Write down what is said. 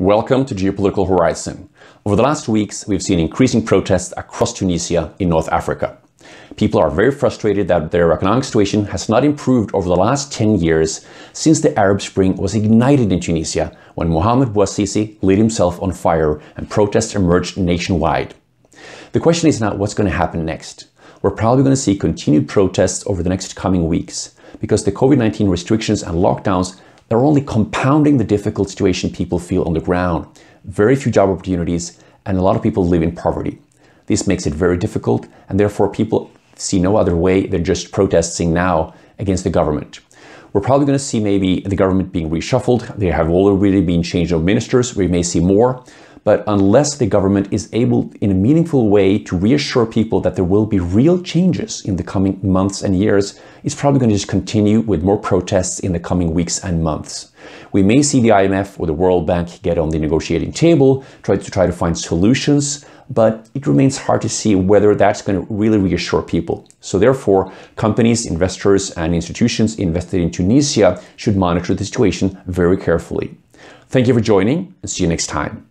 Welcome to Geopolitical Horizon. Over the last weeks, we've seen increasing protests across Tunisia in North Africa. People are very frustrated that their economic situation has not improved over the last 10 years since the Arab Spring was ignited in Tunisia when Mohamed Bouazizi lit himself on fire and protests emerged nationwide. The question is now what's going to happen next? We're probably going to see continued protests over the next coming weeks because the COVID 19 restrictions and lockdowns they're only compounding the difficult situation people feel on the ground. Very few job opportunities, and a lot of people live in poverty. This makes it very difficult, and therefore people see no other way than just protesting now against the government. We're probably going to see maybe the government being reshuffled. They have already been changed of ministers. We may see more. But unless the government is able in a meaningful way to reassure people that there will be real changes in the coming months and years, it's probably going to just continue with more protests in the coming weeks and months. We may see the IMF or the World Bank get on the negotiating table, try to try to find solutions, but it remains hard to see whether that's going to really reassure people. So therefore, companies, investors, and institutions invested in Tunisia should monitor the situation very carefully. Thank you for joining and see you next time.